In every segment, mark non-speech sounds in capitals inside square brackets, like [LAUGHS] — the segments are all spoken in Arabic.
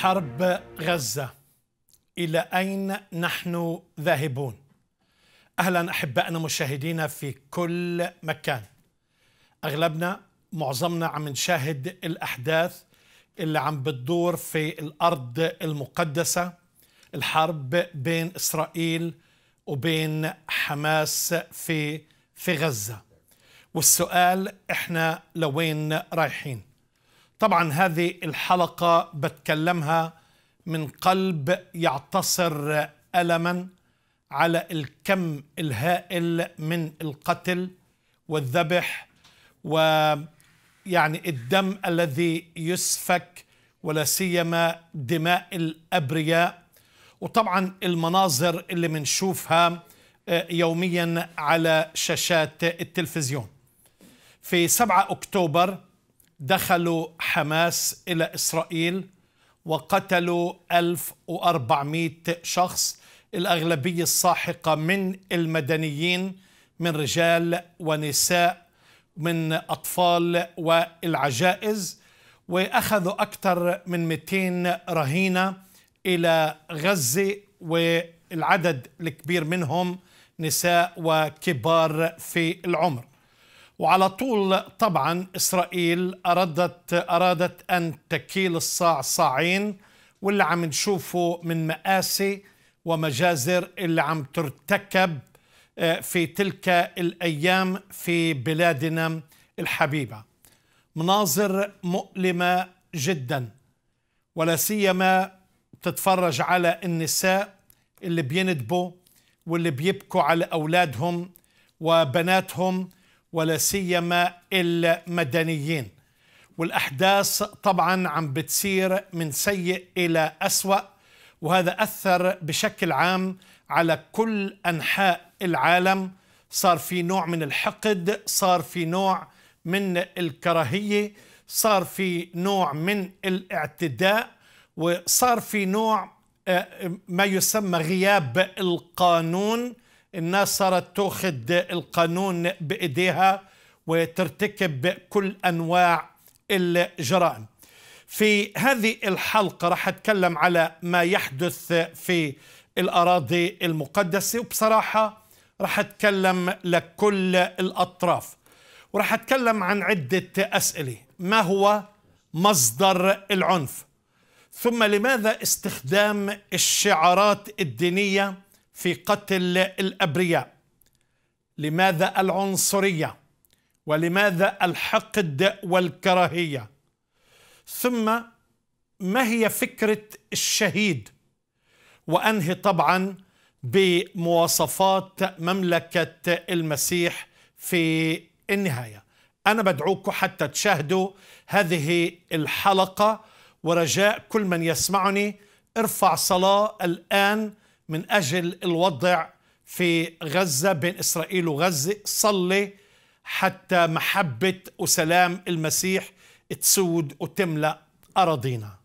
حرب غزة إلى أين نحن ذاهبون؟ أهلا أحبائنا مشاهدينا في كل مكان أغلبنا معظمنا عم نشاهد الأحداث اللي عم بتدور في الأرض المقدسة الحرب بين إسرائيل وبين حماس في في غزة والسؤال إحنا لوين رايحين طبعا هذه الحلقة بتكلمها من قلب يعتصر ألما على الكم الهائل من القتل والذبح ويعني الدم الذي يسفك ولا سيما دماء الأبرياء وطبعا المناظر اللي بنشوفها آه، يوميا على شاشات التلفزيون في 7 أكتوبر دخلوا حماس إلى إسرائيل وقتلوا 1400 شخص الأغلبية الساحقة من المدنيين من رجال ونساء من أطفال والعجائز وأخذوا أكثر من 200 رهينة إلى غزة والعدد الكبير منهم نساء وكبار في العمر وعلى طول طبعا إسرائيل أرادت, أرادت أن تكيل الصاع صاعين واللي عم نشوفه من مآسي ومجازر اللي عم ترتكب آه، في تلك الأيام في بلادنا الحبيبة مناظر مؤلمة جدا ولا سيما تتفرج على النساء اللي بيندبوا واللي بيبكوا على أولادهم وبناتهم ولا سيما المدنيين والأحداث طبعا عم بتسير من سيء إلى أسوأ وهذا أثر بشكل عام على كل أنحاء العالم صار في نوع من الحقد صار في نوع من الكراهية صار في نوع من الاعتداء وصار في نوع آه، ما يسمى غياب القانون الناس صارت تأخذ القانون بإيديها وترتكب كل أنواع الجرائم في هذه الحلقة راح أتكلم على ما يحدث في الأراضي المقدسة وبصراحة راح أتكلم لكل الأطراف وراح أتكلم عن عدة أسئلة ما هو مصدر العنف ثم لماذا استخدام الشعارات الدينيه في قتل الأبرياء لماذا العنصرية ولماذا الحقد والكراهية ثم ما هي فكرة الشهيد وأنهي طبعا بمواصفات مملكة المسيح في النهاية أنا بدعوكم حتى تشاهدوا هذه الحلقة ورجاء كل من يسمعني ارفع صلاة الآن من أجل الوضع في غزة بين إسرائيل وغزة صلي حتى محبة وسلام المسيح تسود وتملأ أراضينا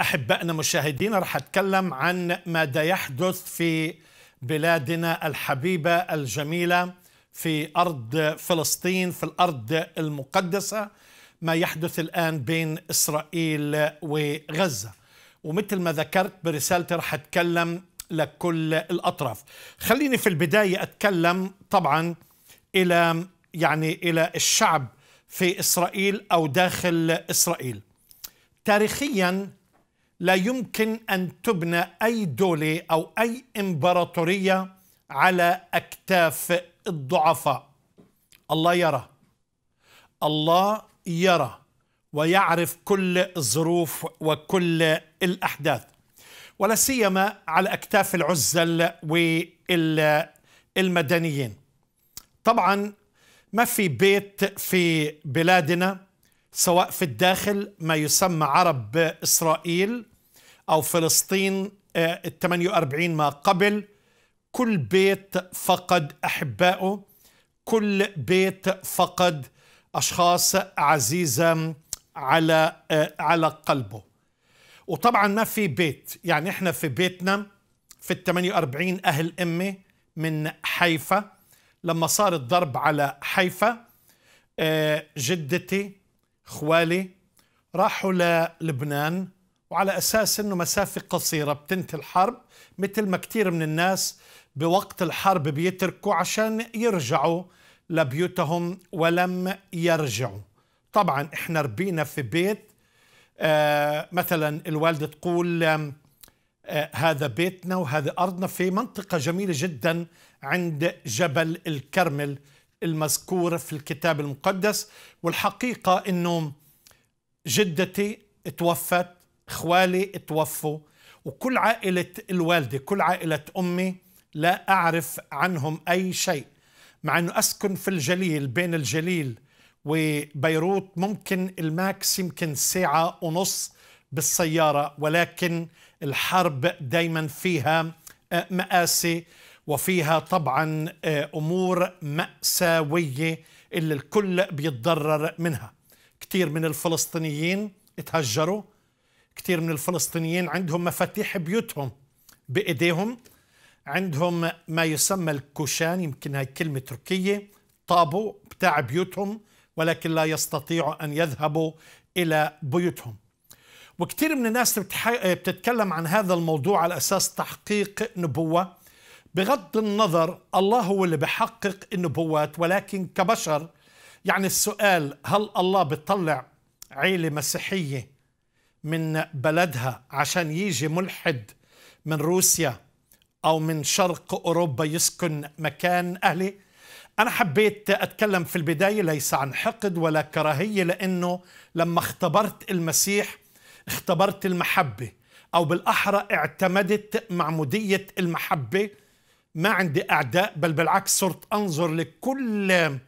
احبائنا مشاهدينا رح اتكلم عن ماذا يحدث في بلادنا الحبيبه الجميله في ارض فلسطين في الارض المقدسه ما يحدث الان بين اسرائيل وغزه ومثل ما ذكرت برسالتي رح اتكلم لكل الاطراف خليني في البدايه اتكلم طبعا الى يعني الى الشعب في اسرائيل او داخل اسرائيل تاريخيا لا يمكن أن تبنى أي دولة أو أي إمبراطورية على أكتاف الضعفاء الله يرى الله يرى ويعرف كل الظروف وكل الأحداث ولا سيما على أكتاف العزل والمدنيين طبعا ما في بيت في بلادنا سواء في الداخل ما يسمى عرب إسرائيل أو فلسطين آه، ال 48 ما قبل كل بيت فقد أحبائه كل بيت فقد أشخاص عزيزة على آه، على قلبه وطبعا ما في بيت يعني احنا في بيتنا في ال 48 أهل أمي من حيفا لما صار الضرب على حيفا آه، جدتي خوالي راحوا للبنان وعلى أساس أنه مسافة قصيرة بتنتهي الحرب مثل ما كثير من الناس بوقت الحرب بيتركوا عشان يرجعوا لبيوتهم ولم يرجعوا طبعا احنا ربينا في بيت آه مثلا الوالدة تقول آه هذا بيتنا وهذا أرضنا في منطقة جميلة جدا عند جبل الكرمل المذكور في الكتاب المقدس والحقيقة أنه جدتي توفت إخوالي توفوا وكل عائلة الوالدة كل عائلة أمي لا أعرف عنهم أي شيء مع أنه أسكن في الجليل بين الجليل وبيروت ممكن الماكس يمكن ساعة ونص بالسيارة ولكن الحرب دايما فيها آه، مآسي وفيها طبعا آه، أمور مأساوية اللي الكل بيتضرر منها كثير من الفلسطينيين اتهجروا كثير من الفلسطينيين عندهم مفاتيح بيوتهم بإيديهم عندهم ما يسمى الكوشان يمكن هاي كلمة تركية طابو بتاع بيوتهم ولكن لا يستطيعوا أن يذهبوا إلى بيوتهم وكثير من الناس بتتكلم عن هذا الموضوع على أساس تحقيق نبوة بغض النظر الله هو اللي بحقق النبوات ولكن كبشر يعني السؤال هل الله بيطلع عيلة مسيحية من بلدها عشان يجي ملحد من روسيا أو من شرق أوروبا يسكن مكان أهلي أنا حبيت أتكلم في البداية ليس عن حقد ولا كراهية لأنه لما اختبرت المسيح اختبرت المحبة أو بالأحرى اعتمدت معمودية المحبة ما عندي أعداء بل بالعكس صرت أنظر لكل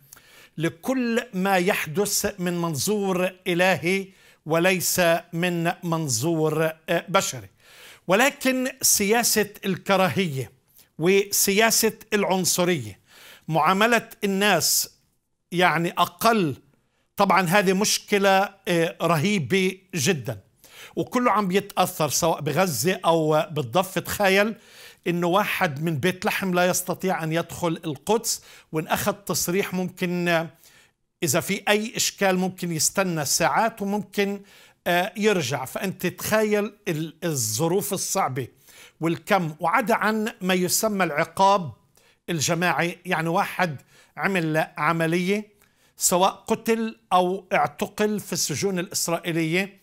لكل ما يحدث من منظور إلهي وليس من منظور آه، بشري ولكن سياسة الكراهية وسياسة العنصرية معاملة الناس يعني أقل طبعا هذه مشكلة آه، رهيبة جدا وكله عم بيتأثر سواء بغزة أو بالضفة تخيل انه واحد من بيت لحم لا يستطيع ان يدخل القدس وان اخذ تصريح ممكن اذا في اي اشكال ممكن يستنى ساعات وممكن آه، يرجع فانت تخيل الظروف الصعبه والكم وعدا عن ما يسمى العقاب الجماعي يعني واحد عمل عمليه سواء قتل او اعتقل في السجون الاسرائيليه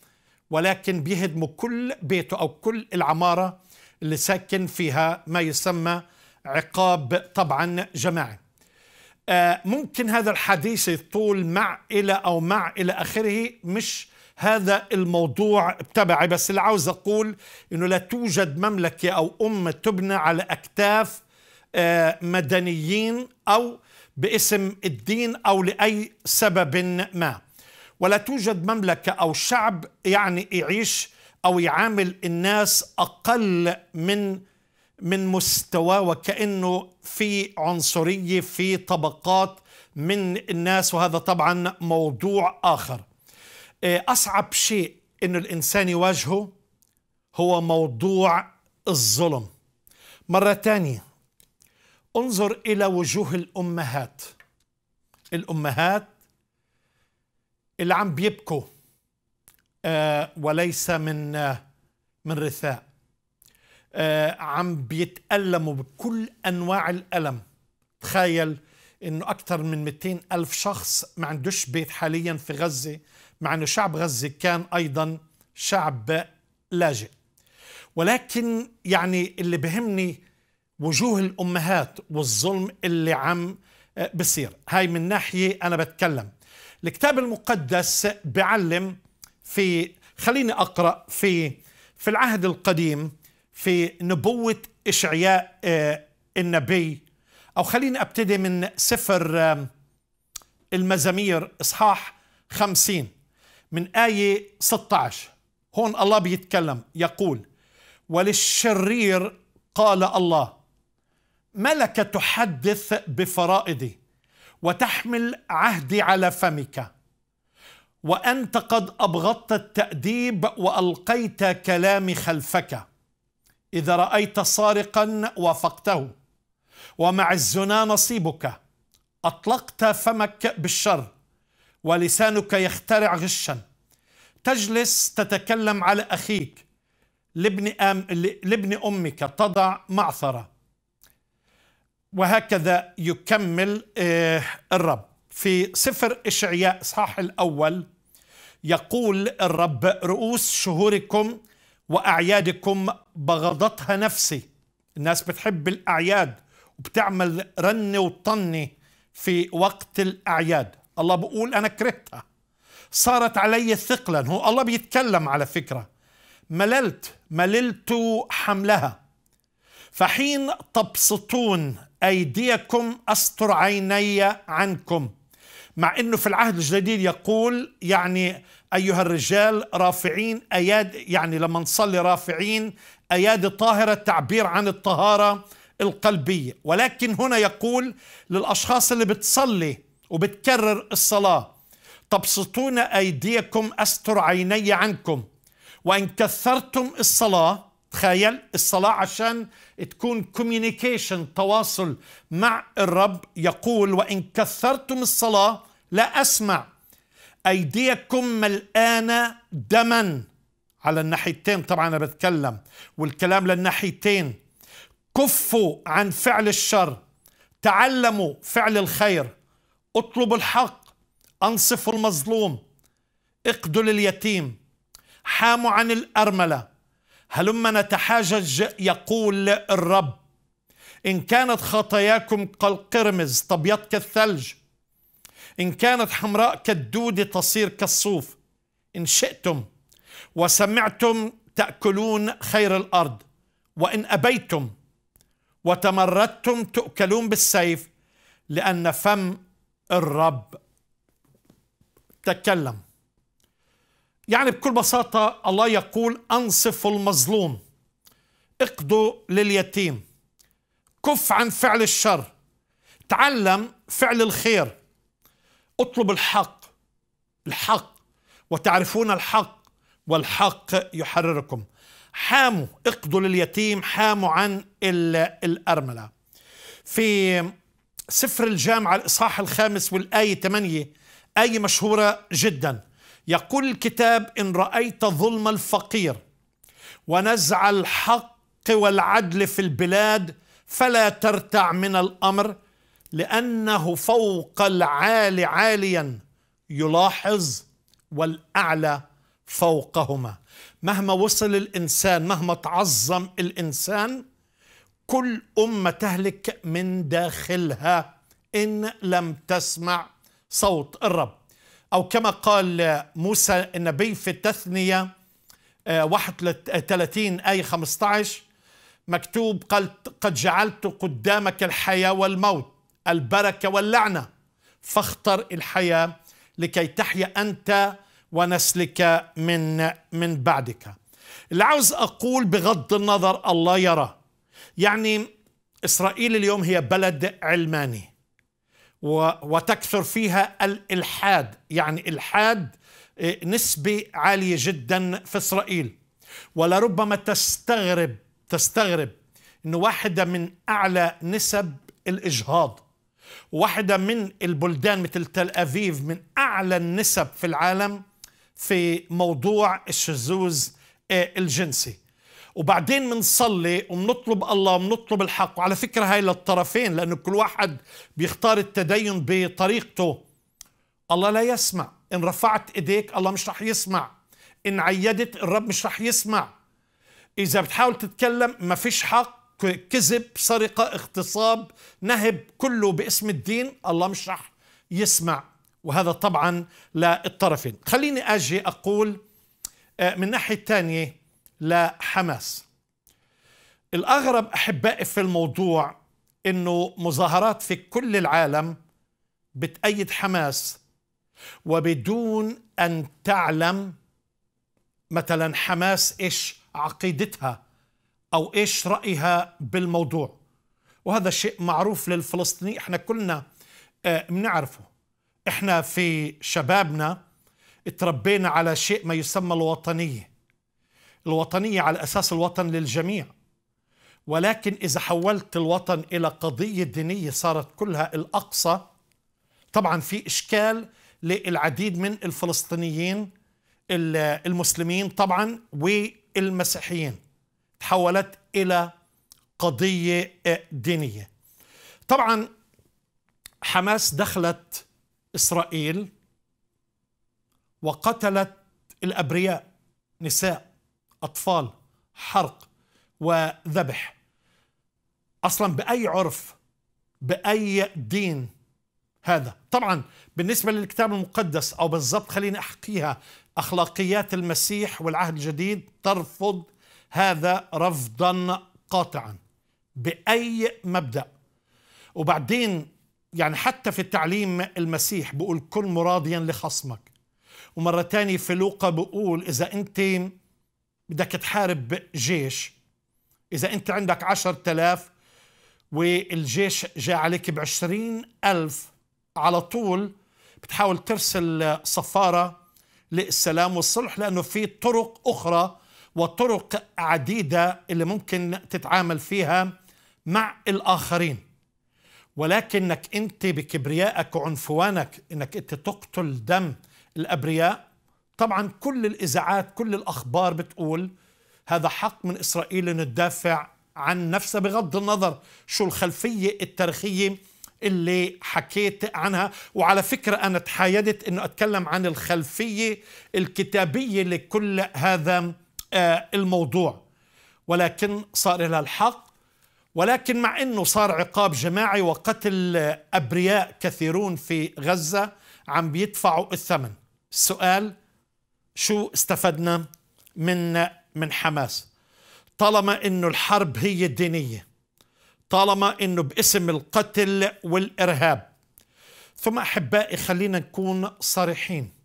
ولكن بيهدموا كل بيته او كل العماره اللي ساكن فيها ما يسمى عقاب طبعا جماعي آه، ممكن هذا الحديث يطول مع إلى أو مع إلى آخره مش هذا الموضوع تبعي بس اللي عاوز أقول أنه لا توجد مملكة أو أمة تبنى على أكتاف آه، مدنيين أو باسم الدين أو لأي سبب ما ولا توجد مملكة أو شعب يعني يعيش او يعامل الناس اقل من من مستواه وكانه في عنصريه في طبقات من الناس وهذا طبعا موضوع اخر إيه، اصعب شيء انه الانسان يواجهه هو موضوع الظلم مره ثانيه انظر الى وجوه الامهات الامهات اللي عم بيبكوا آه، وليس من آه، من رثاء آه، عم بيتألموا بكل أنواع الألم تخيل انه اكثر من 200 الف شخص ما عندوش بيت حاليا في غزه مع انه شعب غزه كان ايضا شعب لاجئ ولكن يعني اللي بهمني وجوه الامهات والظلم اللي عم بصير هاي من ناحيه انا بتكلم الكتاب المقدس بعلم في خليني اقرا في في العهد القديم في نبوه اشعياء آه، النبي او خليني ابتدي من سفر آه، المزامير اصحاح 50 من آية 16 هون الله بيتكلم يقول وللشرير قال الله ملك تحدث بفرائضي وتحمل عهدي على فمك وأنت قد أبغضت التأديب وألقيت كلامي خلفك إذا رأيت سارقا وافقته ومع الزنا نصيبك أطلقت فمك بالشر ولسانك يخترع غشا تجلس تتكلم على أخيك لابن, أم لابن أمك تضع معثرة وهكذا يكمل آه، الرب في سفر إشعياء إصحاح الأول يقول الرب رؤوس شهوركم وأعيادكم بغضتها نفسي الناس بتحب الأعياد وبتعمل رن وطني في وقت الأعياد الله بقول أنا كرهتها صارت علي ثقلا هو الله بيتكلم على فكرة مللت مللت حملها فحين تبسطون أيديكم أستر عيني عنكم مع انه في العهد الجديد يقول يعني ايها الرجال رافعين اياد يعني لما نصلي رافعين ايادي طاهره تعبير عن الطهاره القلبيه ولكن هنا يقول للاشخاص اللي بتصلي وبتكرر الصلاه تبسطون ايديكم استر عيني عنكم وان كثرتم الصلاه تخيل الصلاة عشان تكون كوميونيكيشن تواصل مع الرب يقول وإن كثرتم الصلاة لا أسمع أيديكم ملآنة دما على الناحيتين طبعا أنا بتكلم والكلام للناحيتين كفوا عن فعل الشر تعلموا فعل الخير اطلبوا الحق انصفوا المظلوم اقدوا لليتيم حاموا عن الأرملة هلما نتحاجج يقول الرب إن كانت خطاياكم كالقرمز تبيض كالثلج إن كانت حمراء كالدود تصير كالصوف إن شئتم وسمعتم تأكلون خير الأرض وإن أبيتم وتمردتم تؤكلون بالسيف لأن فم الرب تكلم يعني بكل بساطة الله يقول أنصفوا المظلوم اقضوا لليتيم كف عن فعل الشر تعلم فعل الخير اطلب الحق الحق وتعرفون الحق والحق يحرركم حاموا اقضوا لليتيم حاموا عن الأرملة في سفر الجامعة الإصحاح الخامس والآية 8 آية مشهورة جدا يقول الكتاب إن رأيت ظلم الفقير ونزع الحق والعدل في البلاد فلا ترتع من الأمر لأنه فوق العالي عاليا يلاحظ والأعلى فوقهما مهما وصل الإنسان مهما تعظم الإنسان كل أمة تهلك من داخلها إن لم تسمع صوت الرب أو كما قال موسى النبي في التثنية 31 آه، آية 15 مكتوب قال قد جعلت قدامك الحياة والموت البركة واللعنة فاختر الحياة لكي تحيا أنت ونسلك من من بعدك اللي عاوز أقول بغض النظر الله يرى يعني إسرائيل اليوم هي بلد علماني وتكثر فيها الإلحاد يعني إلحاد آه، نسبة عالية جدا في إسرائيل ولربما تستغرب تستغرب أنه واحدة من أعلى نسب الإجهاض واحدة من البلدان مثل تل أبيب من أعلى النسب في العالم في موضوع الشذوذ آه، الجنسي وبعدين بنصلي وبنطلب الله وبنطلب الحق وعلى فكرة هاي للطرفين لأنه كل واحد بيختار التدين بطريقته الله لا يسمع إن رفعت إيديك الله مش رح يسمع إن عيدت الرب مش رح يسمع إذا بتحاول تتكلم ما فيش حق كذب سرقة اغتصاب نهب كله باسم الدين الله مش رح يسمع وهذا طبعا للطرفين خليني أجي أقول آه، من ناحية تانية لحماس الأغرب أحبائي في الموضوع أنه مظاهرات في كل العالم بتأيد حماس وبدون أن تعلم مثلا حماس إيش عقيدتها أو إيش رأيها بالموضوع وهذا شيء معروف للفلسطيني إحنا كلنا آه، بنعرفه إحنا في شبابنا تربينا على شيء ما يسمى الوطنية الوطنية على أساس الوطن للجميع ولكن إذا حولت الوطن إلى قضية دينية صارت كلها الأقصى طبعا في إشكال للعديد من الفلسطينيين المسلمين طبعا والمسيحيين تحولت إلى قضية دينية طبعا حماس دخلت إسرائيل وقتلت الأبرياء نساء أطفال حرق وذبح أصلا بأي عرف بأي دين هذا طبعا بالنسبة للكتاب المقدس أو بالضبط خليني أحكيها أخلاقيات المسيح والعهد الجديد ترفض هذا رفضا قاطعا باي مبدا وبعدين يعني حتى في التعليم المسيح بقول كن مراضيا لخصمك ومره تانية في لوقا بقول اذا انت بدك تحارب جيش اذا انت عندك عشر تلاف والجيش جاء عليك بعشرين ألف على طول بتحاول ترسل صفارة للسلام والصلح لأنه في طرق أخرى وطرق عديدة اللي ممكن تتعامل فيها مع الآخرين ولكنك أنت بكبريائك وعنفوانك أنك أنت تقتل دم الأبرياء طبعا كل الإذاعات كل الأخبار بتقول هذا حق من إسرائيل أن تدافع عن نفسها بغض النظر شو الخلفية التاريخية اللي حكيت عنها وعلى فكرة أنا تحايدت أنه أتكلم عن الخلفية الكتابية لكل هذا آه، الموضوع ولكن صار لها الحق ولكن مع انه صار عقاب جماعي وقتل ابرياء كثيرون في غزه عم بيدفعوا الثمن السؤال شو استفدنا من من حماس طالما انه الحرب هي دينيه طالما انه باسم القتل والارهاب ثم احبائي خلينا نكون صريحين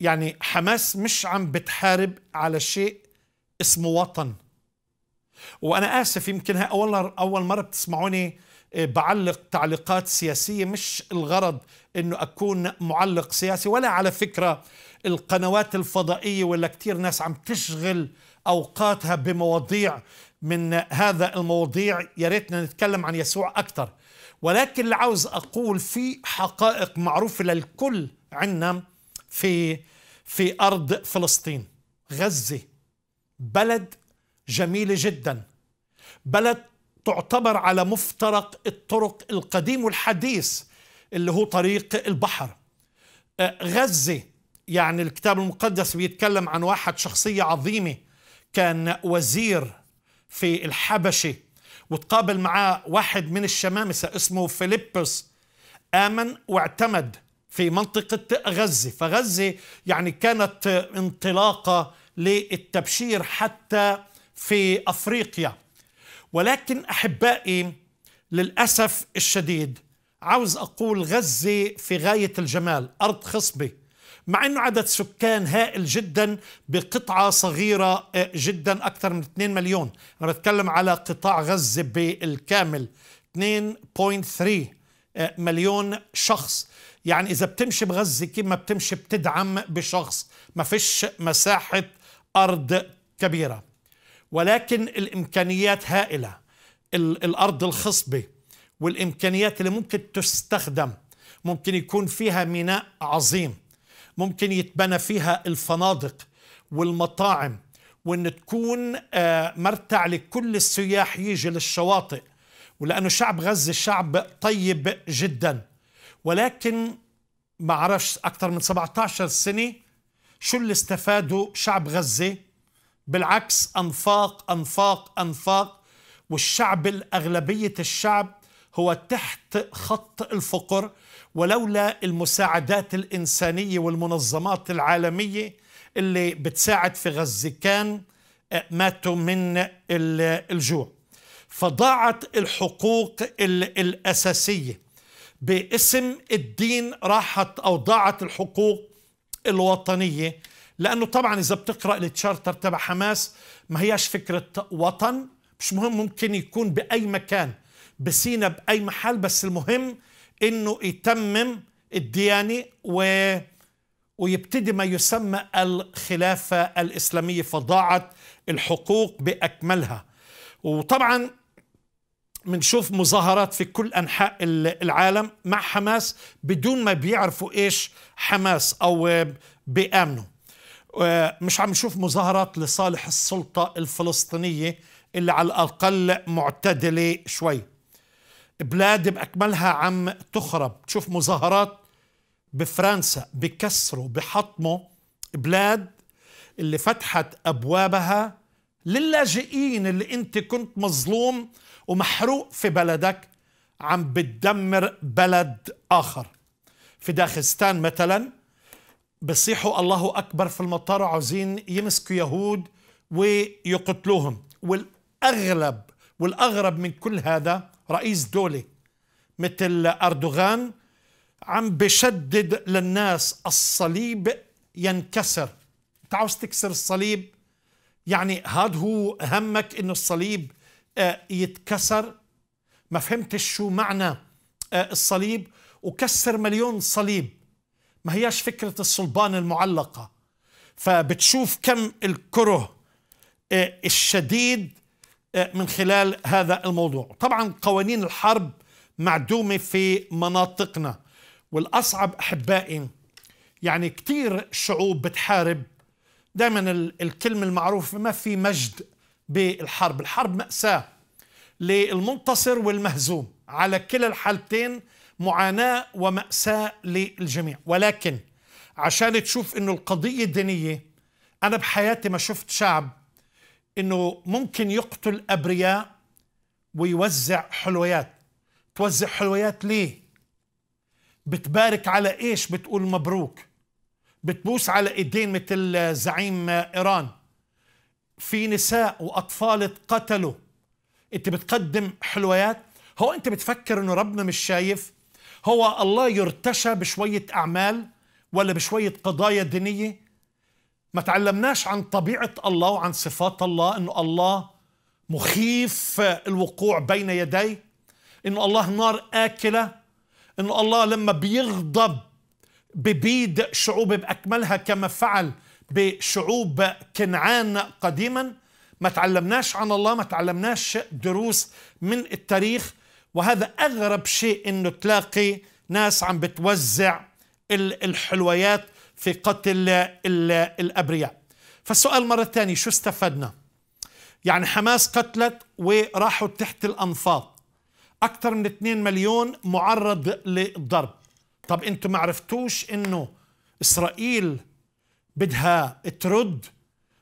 يعني حماس مش عم بتحارب على شيء اسمه وطن وانا اسف يمكن اول اول مره بتسمعوني آه، بعلق تعليقات سياسيه مش الغرض انه اكون معلق سياسي ولا على فكره القنوات الفضائيه ولا كثير ناس عم تشغل اوقاتها بمواضيع من هذا المواضيع يا ريتنا نتكلم عن يسوع اكثر ولكن اللي عاوز اقول في حقائق معروفه للكل عنا في في أرض فلسطين غزة بلد جميلة جدا بلد تعتبر على مفترق الطرق القديم والحديث اللي هو طريق البحر أه، غزة يعني الكتاب المقدس بيتكلم عن واحد شخصية عظيمة كان وزير في الحبشة وتقابل معاه واحد من الشمامسة اسمه فيليبس آمن واعتمد في منطقة غزة فغزة يعني كانت انطلاقة للتبشير حتى في أفريقيا ولكن أحبائي للأسف الشديد عاوز أقول غزة في غاية الجمال أرض خصبة مع أنه عدد سكان هائل جدا بقطعة صغيرة آه، جدا أكثر من 2 مليون أنا بتكلم على قطاع غزة بالكامل 2.3 آه، مليون شخص يعني إذا بتمشي بغزة ما بتمشي بتدعم بشخص ما فيش مساحة أرض كبيرة ولكن الإمكانيات هائلة الأرض الخصبة والإمكانيات اللي ممكن تستخدم ممكن يكون فيها ميناء عظيم ممكن يتبنى فيها الفنادق والمطاعم وان تكون آه، مرتع لكل السياح يجي للشواطئ ولانه شعب غزه شعب طيب جدا ولكن ما عرفش أكثر من 17 سنة شو اللي استفادوا شعب غزة بالعكس أنفاق أنفاق أنفاق والشعب الأغلبية الشعب هو تحت خط الفقر ولولا المساعدات الإنسانية والمنظمات العالمية اللي بتساعد في غزة كان آه، ماتوا من الجوع فضاعت الحقوق الأساسية باسم الدين راحت او ضاعت الحقوق الوطنيه لانه طبعا اذا بتقرا التشارتر تبع حماس ما هياش فكره وطن مش مهم ممكن يكون باي مكان بسينا باي محل بس المهم انه يتمم الديانه و ويبتدي ما يسمى الخلافه الاسلاميه فضاعت الحقوق باكملها وطبعا بنشوف مظاهرات في كل انحاء العالم مع حماس بدون ما بيعرفوا ايش حماس او بيامنوا آه، مش عم نشوف مظاهرات لصالح السلطه الفلسطينيه اللي على الاقل معتدله شوي بلاد باكملها عم تخرب تشوف مظاهرات بفرنسا بكسروا بحطموا بلاد اللي فتحت ابوابها للاجئين اللي انت كنت مظلوم ومحروق في بلدك عم بتدمر بلد آخر في داخستان مثلا بصيحوا الله أكبر في المطار عاوزين يمسكوا يهود ويقتلوهم والأغلب والأغرب من كل هذا رئيس دولة مثل أردوغان عم بشدد للناس الصليب ينكسر انت عاوز تكسر الصليب يعني هاد هو همك انه الصليب آه، يتكسر ما فهمتش شو معنى آه، الصليب وكسر مليون صليب ما هياش فكرة الصلبان المعلقة فبتشوف كم الكره آه، الشديد من خلال هذا الموضوع طبعا قوانين الحرب معدومة في مناطقنا والأصعب أحبائي يعني كتير شعوب بتحارب دائما الكلمة المعروفة ما في مجد بالحرب الحرب مأساة للمنتصر والمهزوم على كلا الحالتين معاناة ومأساة للجميع ولكن عشان تشوف انه القضية الدينية انا بحياتي ما شفت شعب انه ممكن يقتل ابرياء ويوزع حلويات توزع حلويات ليه بتبارك على ايش بتقول مبروك بتبوس على ايدين مثل زعيم ايران في نساء واطفال اتقتلوا انت بتقدم حلويات هو انت بتفكر انه ربنا مش شايف هو الله يرتشى بشويه اعمال ولا بشويه قضايا دينيه ما تعلمناش عن طبيعه الله وعن صفات الله انه الله مخيف الوقوع بين يديه انه الله نار اكله انه الله لما بيغضب ببيد شعوب باكملها كما فعل بشعوب كنعان قديما ما تعلمناش عن الله ما تعلمناش دروس من التاريخ وهذا أغرب شيء أنه تلاقي ناس عم بتوزع الحلويات في قتل الأبرياء فالسؤال مرة ثانية شو استفدنا يعني حماس قتلت وراحوا تحت الأنفاض أكثر من 2 مليون معرض للضرب طب أنتم ما عرفتوش أنه إسرائيل بدها ترد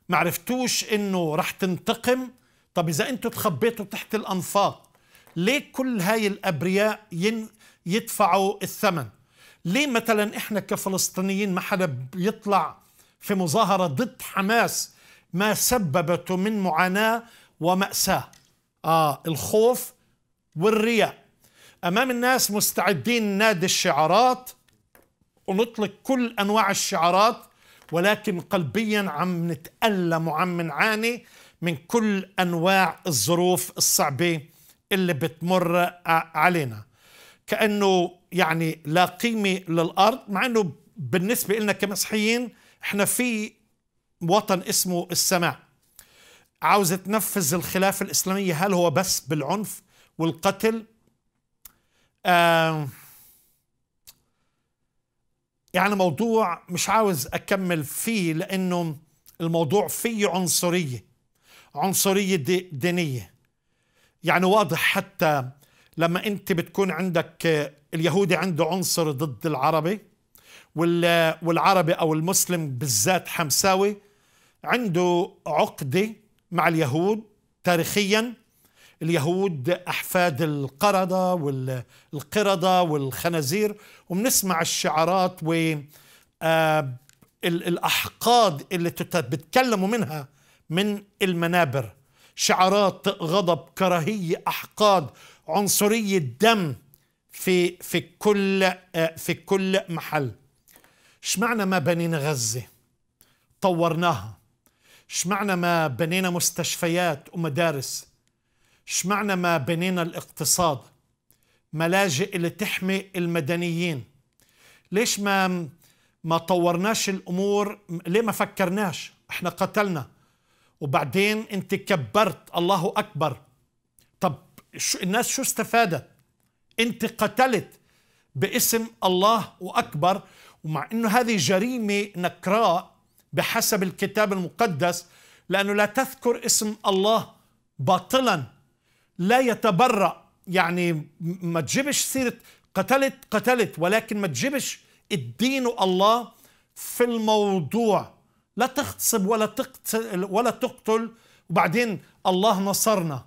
ما عرفتوش انه رح تنتقم طب اذا انتم تخبيتوا تحت الانفاق ليه كل هاي الابرياء ين يدفعوا الثمن ليه مثلا احنا كفلسطينيين ما حدا بيطلع في مظاهره ضد حماس ما سببته من معاناه وماساه اه الخوف والرياء امام الناس مستعدين نادي الشعارات ونطلق كل انواع الشعارات ولكن قلبيا عم نتألم وعم نعاني من كل أنواع الظروف الصعبة اللي بتمر علينا كأنه يعني لا قيمة للأرض مع أنه بالنسبة لنا كمسيحيين احنا في وطن اسمه السماء عاوز تنفذ الخلافة الإسلامية هل هو بس بالعنف والقتل آه يعني موضوع مش عاوز أكمل فيه لأنه الموضوع فيه عنصرية عنصرية دي دينية يعني واضح حتى لما أنت بتكون عندك اليهودي عنده عنصر ضد العربي والعربي أو المسلم بالذات حمساوي عنده عقدة مع اليهود تاريخيا اليهود أحفاد القردة والقردة والخنازير وبنسمع الشعارات و آه، الأحقاد اللي بتكلموا منها من المنابر شعارات غضب كراهية أحقاد عنصرية دم في في كل آه، في كل محل شمعنا ما بنينا غزة طورناها شمعنا ما بنينا مستشفيات ومدارس شمعنا ما بنينا الاقتصاد ملاجئ اللي تحمي المدنيين ليش ما ما طورناش الامور ليه ما فكرناش احنا قتلنا وبعدين انت كبرت الله اكبر طب الناس شو استفادت انت قتلت باسم الله واكبر ومع انه هذه جريمه نكراء بحسب الكتاب المقدس لانه لا تذكر اسم الله باطلا لا يتبرأ يعني ما تجيبش سيرة قتلت قتلت ولكن ما تجيبش الدين والله في الموضوع لا تغتصب ولا تقتل ولا تقتل وبعدين الله نصرنا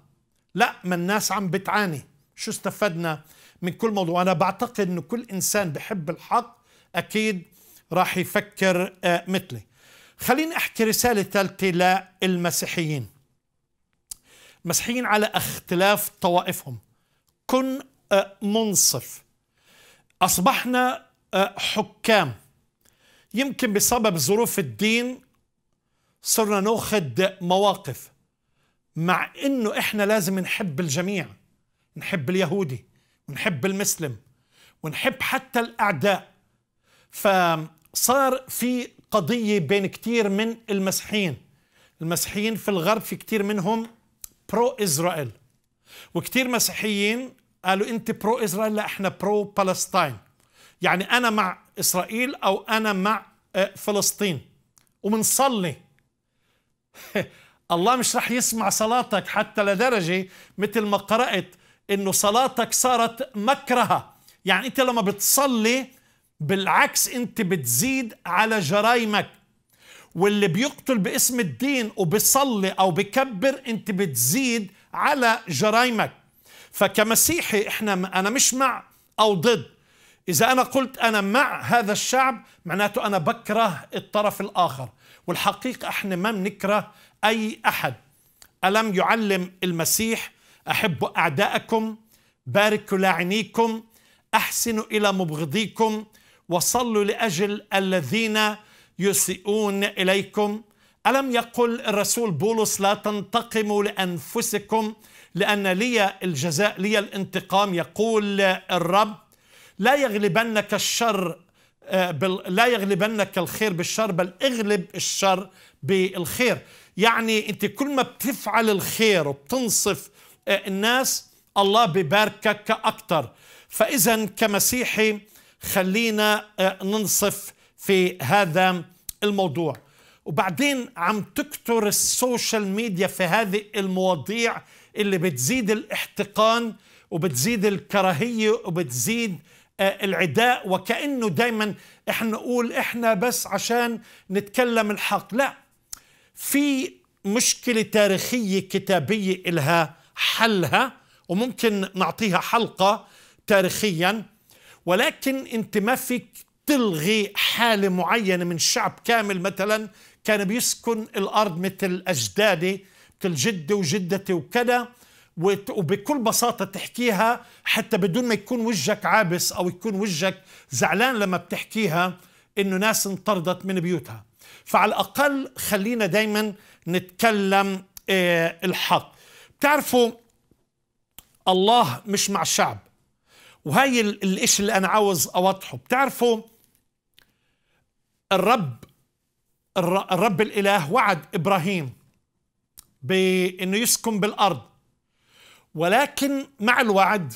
لا ما الناس عم بتعاني شو استفدنا من كل موضوع انا بعتقد انه كل انسان بحب الحق اكيد راح يفكر آه، مثلي خليني احكي رساله ثالثه للمسيحيين مسحين على اختلاف طوائفهم كن آه، منصف اصبحنا آه، حكام يمكن بسبب ظروف الدين صرنا ناخذ مواقف مع انه احنا لازم نحب الجميع نحب اليهودي ونحب المسلم ونحب حتى الاعداء فصار في قضيه بين كثير من المسيحيين المسيحيين في الغرب في كثير منهم برو إسرائيل وكثير مسيحيين قالوا أنت برو إسرائيل لا إحنا برو بالستاين يعني أنا مع إسرائيل أو أنا مع آه، فلسطين وبنصلي [LAUGHS] الله مش رح يسمع صلاتك حتى لدرجة مثل ما قرأت إنه صلاتك صارت مكرهة يعني أنت لما بتصلي بالعكس أنت بتزيد على جرائمك واللي بيقتل باسم الدين وبيصلي او بكبر انت بتزيد على جرائمك فكمسيحي احنا انا مش مع او ضد اذا انا قلت انا مع هذا الشعب معناته انا بكره الطرف الاخر والحقيقه احنا ما بنكره اي احد الم يعلم المسيح احبوا اعداءكم باركوا لاعنيكم احسنوا الى مبغضيكم وصلوا لاجل الذين يسيئون إليكم ألم يقل الرسول بولس لا تنتقموا لأنفسكم لأن لي الجزاء لي الانتقام يقول الرب لا يغلبنك الشر آه، لا يغلبنك الخير بالشر بل اغلب الشر بالخير يعني انت كل ما بتفعل الخير وبتنصف آه، الناس الله بباركك اكثر فاذا كمسيحي خلينا آه، ننصف في هذا الموضوع وبعدين عم تكتر السوشيال ميديا في هذه المواضيع اللي بتزيد الاحتقان وبتزيد الكراهية وبتزيد آه، العداء وكأنه دايما احنا نقول احنا بس عشان نتكلم الحق لا في مشكلة تاريخية كتابية إلها حلها وممكن نعطيها حلقة تاريخيا ولكن انت ما فيك تلغي حالة معينة من شعب كامل مثلا كان بيسكن الأرض مثل أجدادي مثل جدي وجدتي وكذا وبكل بساطة تحكيها حتى بدون ما يكون وجهك عابس أو يكون وجهك زعلان لما بتحكيها إنه ناس انطردت من بيوتها فعلى الأقل خلينا دايما نتكلم آه، الحق بتعرفوا الله مش مع الشعب وهي الإشي اللي أنا عاوز أوضحه بتعرفوا الرب الرب الاله وعد ابراهيم بانه يسكن بالارض ولكن مع الوعد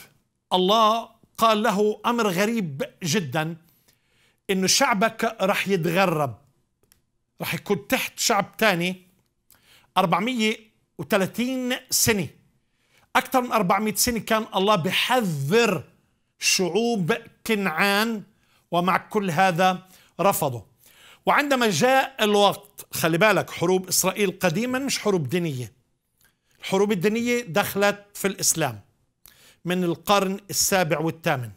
الله قال له امر غريب جدا انه شعبك رح يتغرب رح يكون تحت شعب ثاني 430 سنه اكثر من 400 سنه كان الله بحذر شعوب كنعان ومع كل هذا رفضوا وعندما جاء الوقت خلي بالك حروب إسرائيل قديما مش حروب دينية الحروب الدينية دخلت في الإسلام من القرن السابع والثامن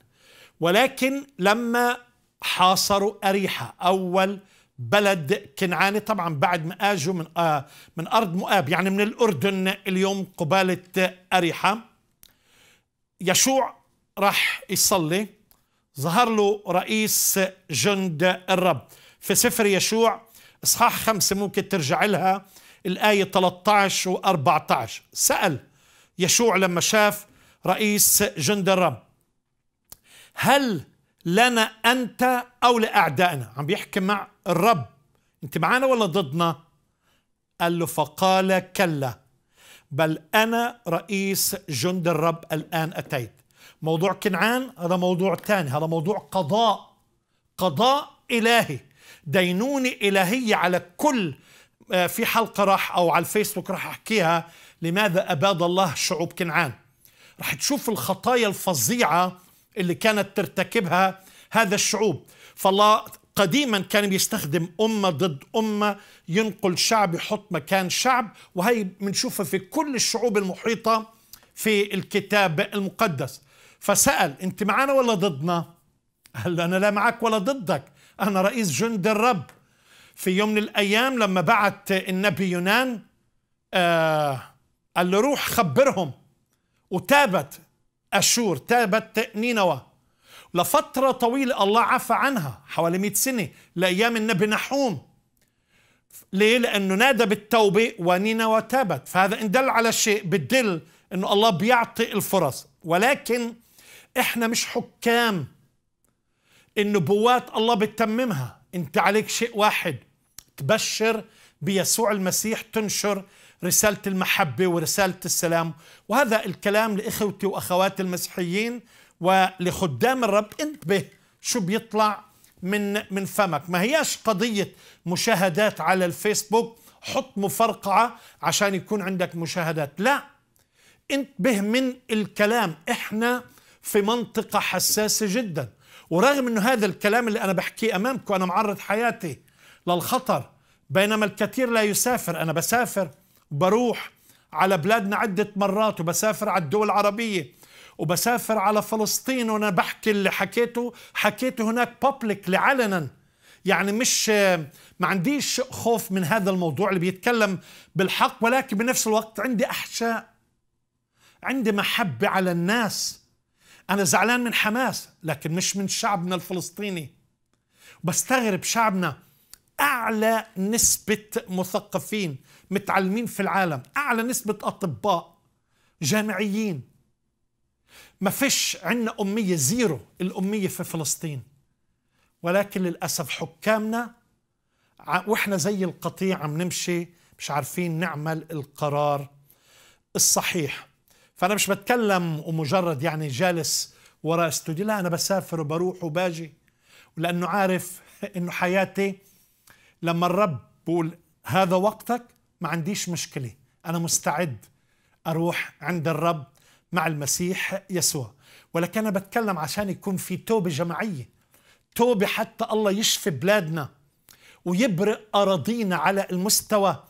ولكن لما حاصروا أريحة أول بلد كنعاني طبعا بعد ما اجوا من آه من ارض مؤاب يعني من الاردن اليوم قباله اريحه يشوع راح يصلي ظهر له رئيس جند الرب في سفر يشوع اصحاح خمسة ممكن ترجع لها الآية 13 و14 سأل يشوع لما شاف رئيس جند الرب هل لنا أنت أو لأعدائنا عم بيحكي مع الرب أنت معنا ولا ضدنا قال له فقال كلا بل أنا رئيس جند الرب الآن أتيت موضوع كنعان هذا موضوع ثاني هذا موضوع قضاء قضاء إلهي دينونة إلهية على كل آه، في حلقة راح أو على الفيسبوك راح أحكيها لماذا أباد الله شعوب كنعان راح تشوف الخطايا الفظيعة اللي كانت ترتكبها هذا الشعوب فالله قديما كان بيستخدم أمة ضد أمة ينقل شعب يحط مكان شعب وهي بنشوفها في كل الشعوب المحيطة في الكتاب المقدس فسأل أنت معنا ولا ضدنا؟ قال أنا لا معك ولا ضدك أنا رئيس جند الرب في يوم من الأيام لما بعت النبي يونان آه قال له روح خبرهم وتابت أشور تابت نينوى لفترة طويلة الله عفى عنها حوالي 100 سنة لأيام النبي نحوم ليه؟ لأنه نادى بالتوبة ونينوى تابت فهذا إن دل على شيء بدل أنه الله بيعطي الفرص ولكن إحنا مش حكام النبوات الله بتتممها انت عليك شيء واحد تبشر بيسوع المسيح تنشر رسالة المحبة ورسالة السلام وهذا الكلام لإخوتي وأخواتي المسيحيين ولخدام الرب انتبه شو بيطلع من من فمك ما هياش قضية مشاهدات على الفيسبوك حط مفرقعة عشان يكون عندك مشاهدات لا انتبه من الكلام احنا في منطقة حساسة جدا ورغم انه هذا الكلام اللي انا بحكيه امامكم انا معرض حياتي للخطر بينما الكثير لا يسافر انا بسافر بروح على بلادنا عدة مرات وبسافر على الدول العربية وبسافر على فلسطين وانا بحكي اللي حكيته حكيته هناك بابليك علنا يعني مش ما عنديش خوف من هذا الموضوع اللي بيتكلم بالحق ولكن بنفس الوقت عندي احشاء عندي محبة على الناس أنا زعلان من حماس لكن مش من شعبنا الفلسطيني بستغرب شعبنا أعلى نسبة مثقفين متعلمين في العالم أعلى نسبة أطباء جامعيين ما فيش عندنا أمية زيرو الأمية في فلسطين ولكن للأسف حكامنا وإحنا زي القطيع عم نمشي مش عارفين نعمل القرار الصحيح فأنا مش بتكلم ومجرد يعني جالس وراء استوديو لا أنا بسافر وبروح وباجي لأنه عارف [LAUGHS] أنه حياتي لما الرب بقول هذا وقتك ما عنديش مشكلة أنا مستعد أروح عند الرب مع المسيح يسوع ولكن أنا بتكلم عشان يكون في توبة جماعية توبة حتى الله يشفي بلادنا ويبرئ أراضينا على المستوى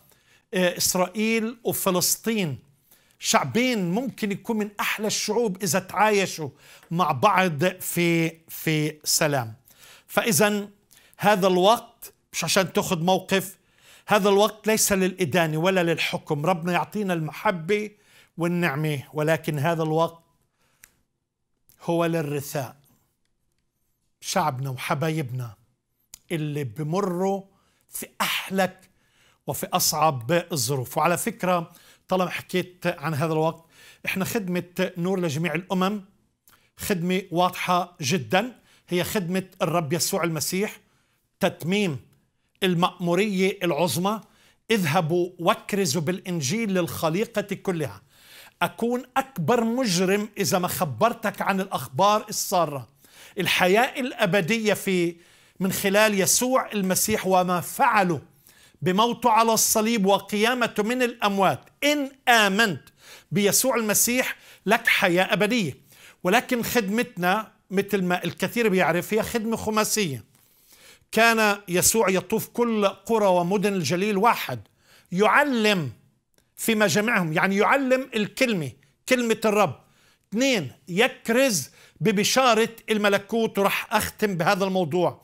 آه، إسرائيل وفلسطين شعبين ممكن يكون من احلى الشعوب اذا تعايشوا مع بعض في في سلام فاذا هذا الوقت مش عشان تاخذ موقف هذا الوقت ليس للإدانة ولا للحكم ربنا يعطينا المحبة والنعمة ولكن هذا الوقت هو للرثاء شعبنا وحبايبنا اللي بمروا في أحلك وفي أصعب الظروف وعلى فكرة طالما حكيت عن هذا الوقت احنا خدمة نور لجميع الأمم خدمة واضحة جدا هي خدمة الرب يسوع المسيح تتميم المأمورية العظمى اذهبوا واكرزوا بالإنجيل للخليقة كلها أكون أكبر مجرم إذا ما خبرتك عن الأخبار السارة الحياة الأبدية في من خلال يسوع المسيح وما فعله بموته على الصليب وقيامته من الأموات إن آمنت بيسوع المسيح لك حياة أبدية ولكن خدمتنا مثل ما الكثير بيعرف هي خدمة خماسية كان يسوع يطوف كل قرى ومدن الجليل واحد يعلم في مجامعهم يعني يعلم الكلمة كلمة الرب اثنين يكرز ببشارة الملكوت ورح أختم بهذا الموضوع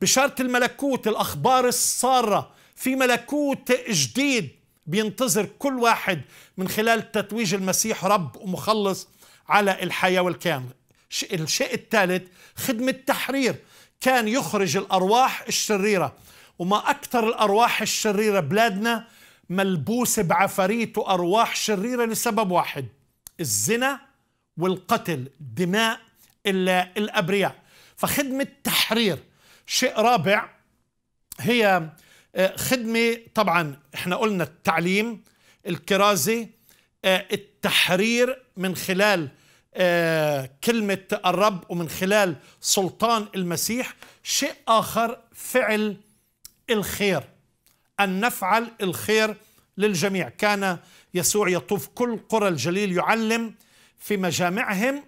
بشارة الملكوت الأخبار السارة في ملكوت جديد بينتظر كل واحد من خلال تتويج المسيح رب ومخلص على الحياة والكامل الشيء الثالث خدمة تحرير كان يخرج الأرواح الشريرة وما أكثر الأرواح الشريرة بلادنا ملبوسة بعفاريت وأرواح شريرة لسبب واحد الزنا والقتل دماء الأبرياء فخدمة تحرير شيء رابع هي آه، خدمة طبعا احنا قلنا التعليم الكرازة آه، التحرير من خلال آه، كلمة الرب ومن خلال سلطان المسيح شيء آخر فعل الخير أن نفعل الخير للجميع كان يسوع يطوف كل قرى الجليل يعلم في مجامعهم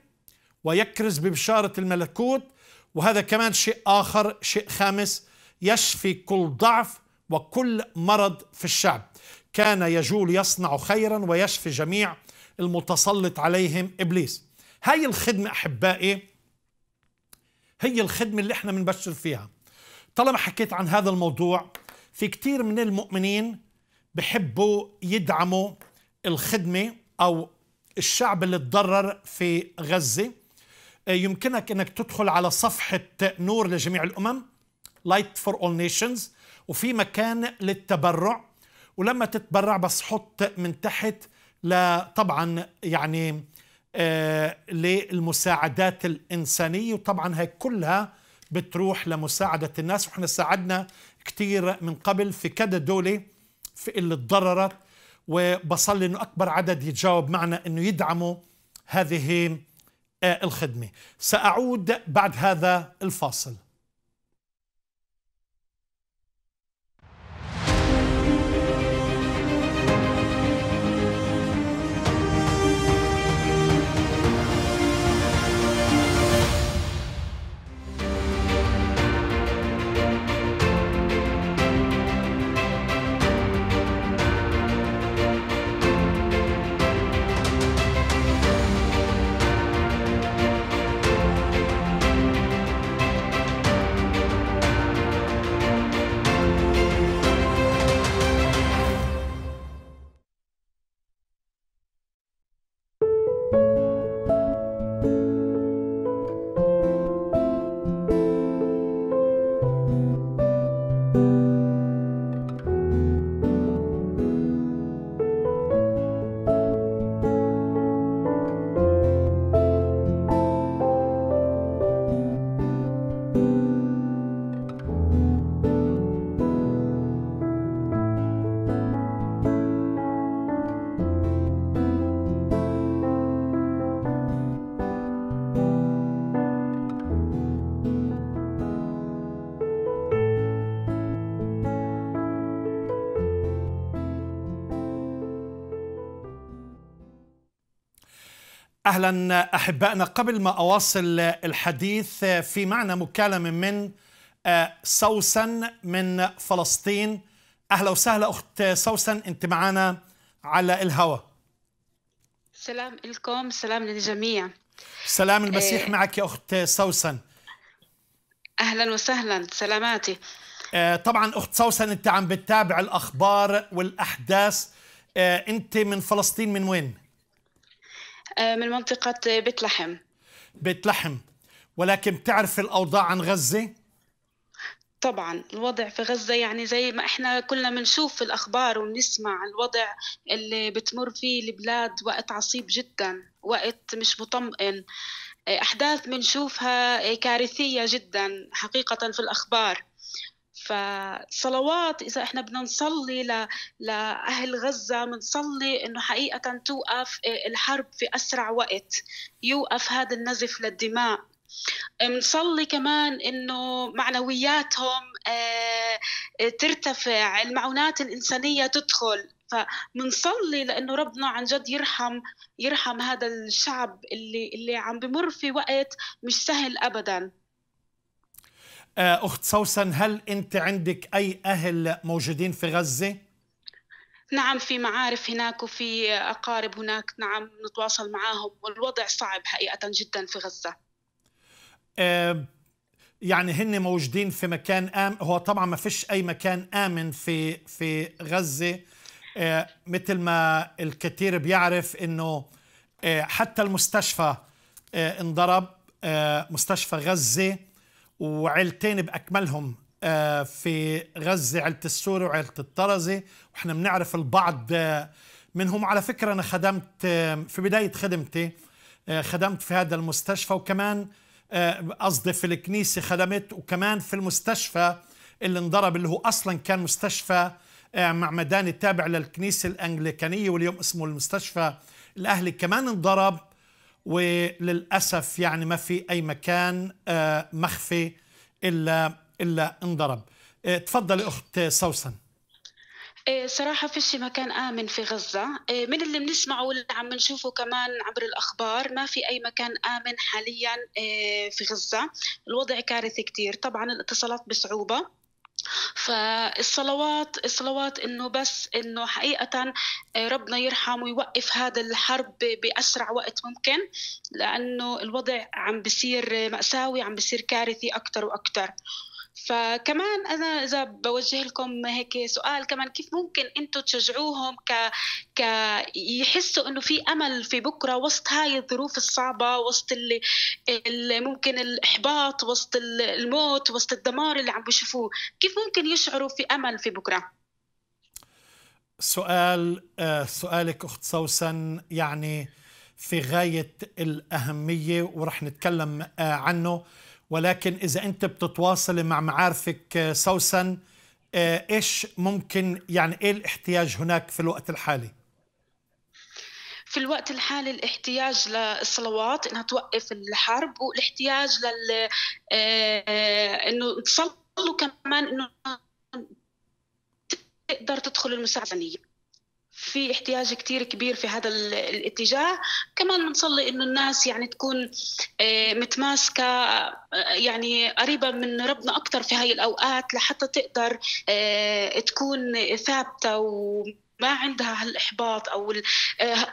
ويكرز ببشارة الملكوت وهذا كمان شيء آخر شيء خامس يشفي كل ضعف وكل مرض في الشعب كان يجول يصنع خيرا ويشفي جميع المتسلط عليهم ابليس هاي الخدمه احبائي هي الخدمه اللي احنا بنبشر فيها طالما حكيت عن هذا الموضوع في كثير من المؤمنين بحبوا يدعموا الخدمه او الشعب اللي تضرر في غزه آه، يمكنك انك تدخل على صفحه نور لجميع الامم light فور اول نيشنز وفي مكان للتبرع ولما تتبرع بس حط من تحت لا طبعا يعني آه للمساعدات الإنسانية وطبعا هي كلها بتروح لمساعدة الناس وإحنا ساعدنا كتير من قبل في كذا دولة في اللي تضررت وبصلي أنه أكبر عدد يتجاوب معنا أنه يدعموا هذه آه الخدمة سأعود بعد هذا الفاصل اهلا احبائنا قبل ما اواصل الحديث في معنا مكالمه من آه، سوسن من فلسطين اهلا وسهلا اخت سوسن انت معنا على الهواء سلام لكم سلام للجميع سلام المسيح إيه معك يا اخت سوسن اهلا وسهلا سلاماتي آه، طبعا اخت سوسن انت عم بتتابع الاخبار والاحداث آه، انت من فلسطين من وين؟ آه، من منطقة بيت لحم بيت لحم ولكن بتعرف الأوضاع عن غزة؟ طبعا الوضع في غزة يعني زي ما احنا كلنا بنشوف في الأخبار ونسمع الوضع اللي بتمر فيه البلاد وقت عصيب جدا وقت مش مطمئن آه، أحداث بنشوفها كارثية جدا حقيقة في الأخبار فصلوات اذا احنا بدنا نصلي ل... لاهل غزه بنصلي انه حقيقه توقف آه، الحرب في اسرع وقت يوقف هذا النزف للدماء بنصلي كمان انه معنوياتهم آه، ترتفع المعونات الانسانيه تدخل فمنصلي لانه ربنا عن جد يرحم يرحم هذا الشعب اللي اللي عم بمر في وقت مش سهل ابدا آه، أخت سوسن هل أنت عندك أي أهل موجودين في غزة؟ نعم في معارف هناك وفي أقارب هناك نعم نتواصل معاهم والوضع صعب حقيقة جدا في غزة آه، يعني هن موجودين في مكان آمن هو طبعا ما فيش أي مكان آمن في في غزة آه، مثل ما الكثير بيعرف أنه حتى المستشفى انضرب مستشفى غزة وعيلتين باكملهم آه، في غزه عيله السوري وعيله الطرزه واحنا بنعرف البعض آه، منهم على فكره انا خدمت آه، في بدايه خدمتي خدمت في هذا المستشفى وكمان قصدي في الكنيسه خدمت وكمان في المستشفى اللي انضرب اللي هو اصلا كان مستشفى مع مداني تابع للكنيسه الانجليكانيه واليوم اسمه المستشفى الاهلي كمان انضرب وللأسف يعني ما في أي مكان آه، مخفي إلا إلا انضرب آه، تفضلي أخت سوسن آه، صراحة في شي مكان آمن في غزة من اللي بنسمعه واللي عم نشوفه كمان عبر الأخبار ما في أي مكان آمن حاليا في غزة الوضع كارثي كتير طبعا الاتصالات بصعوبة فالصلوات الصلوات انه بس انه حقيقه آه، ربنا يرحم ويوقف هذا الحرب باسرع وقت ممكن لانه الوضع عم بصير ماساوي عم بصير كارثي اكثر واكثر فكمان انا اذا بوجه لكم هيك سؤال كمان كيف ممكن انتم تشجعوهم ك ك يحسوا انه في امل في بكره وسط هاي الظروف الصعبه وسط اللي, اللي ممكن الاحباط وسط الموت وسط الدمار اللي عم بيشوفوه كيف ممكن يشعروا في امل في بكره سؤال آه، سؤالك اخت سوسن يعني في غايه الاهميه ورح نتكلم آه، عنه ولكن إذا أنت بتتواصل مع معارفك آه، سوسن آه، إيش ممكن يعني إيه الاحتياج هناك في الوقت الحالي؟ في الوقت الحالي الاحتياج للصلوات انها توقف الحرب والاحتياج لل آه، انه تصلوا كمان انه تقدر تدخل المساعده في احتياج كتير كبير في هذا الاتجاه كمان بنصلي انه الناس يعني تكون آه، متماسكه آه، يعني قريبه من ربنا اكثر في هاي الاوقات لحتى تقدر آه، تكون ثابته وما عندها هالاحباط او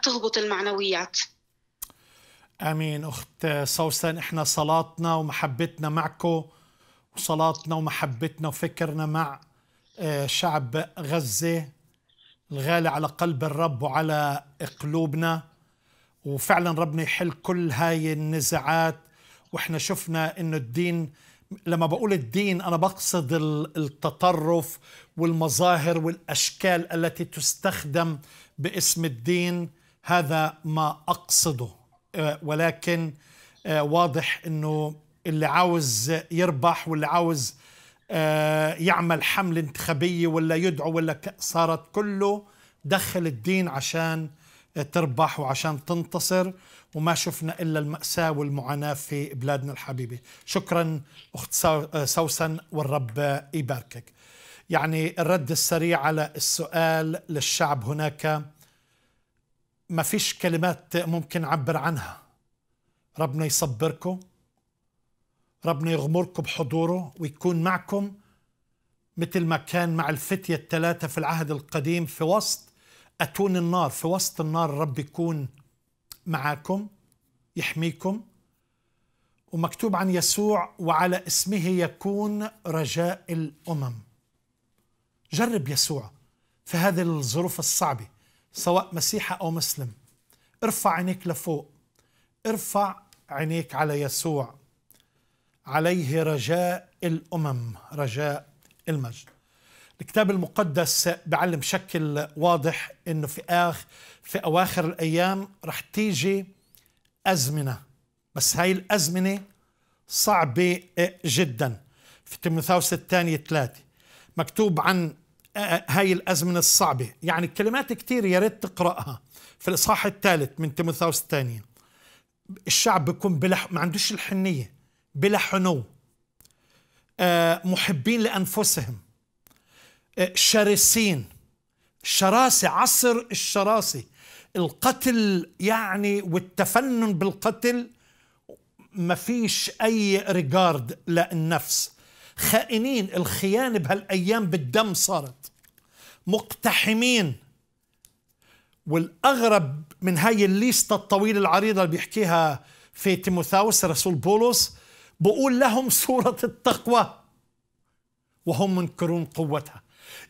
تهبط المعنويات امين اخت سوسن احنا صلاتنا ومحبتنا معكم وصلاتنا ومحبتنا وفكرنا مع شعب غزه الغالي على قلب الرب وعلى قلوبنا وفعلا ربنا يحل كل هاي النزاعات واحنا شفنا انه الدين لما بقول الدين انا بقصد التطرف والمظاهر والاشكال التي تستخدم باسم الدين هذا ما اقصده أه، ولكن أه، واضح انه اللي عاوز يربح واللي عاوز آه، يعمل حملة انتخابية ولا يدعو ولا صارت كله دخل الدين عشان تربح وعشان تنتصر وما شفنا إلا المأساة والمعاناة في بلادنا الحبيبة شكرا أخت آه، سوسن والرب يباركك يعني الرد السريع على السؤال للشعب هناك ما فيش كلمات ممكن أعبر عنها ربنا يصبركم ربنا يغمركم بحضوره ويكون معكم مثل ما كان مع الفتية الثلاثة في العهد القديم في وسط أتون النار في وسط النار رب يكون معاكم يحميكم ومكتوب عن يسوع وعلى اسمه يكون رجاء الأمم جرب يسوع في هذه الظروف الصعبة سواء مسيحي أو مسلم ارفع عينيك لفوق ارفع عينيك على يسوع عليه رجاء الأمم رجاء المجد الكتاب المقدس بعلم بشكل واضح انه في اخ في اواخر الايام رح تيجي ازمنه بس هاي الازمنه صعبه آه، جدا في تيموثاوس الثانية ثلاثة مكتوب عن آه، آه، هاي الازمنه الصعبه يعني كلمات كثير يا ريت تقراها في الاصحاح الثالث من تيموثاوس الثانية الشعب بيكون بلح ما عندوش الحنيه بلا حنو آه، محبين لأنفسهم آه، شرسين شراسة عصر الشراسة القتل يعني والتفنن بالقتل ما فيش أي ريجارد للنفس خائنين الخيانة بهالأيام بالدم صارت مقتحمين والأغرب من هاي الليستة الطويلة العريضة اللي بيحكيها في تيموثاوس رسول بولس بقول لهم صورة التقوى وهم منكرون قوتها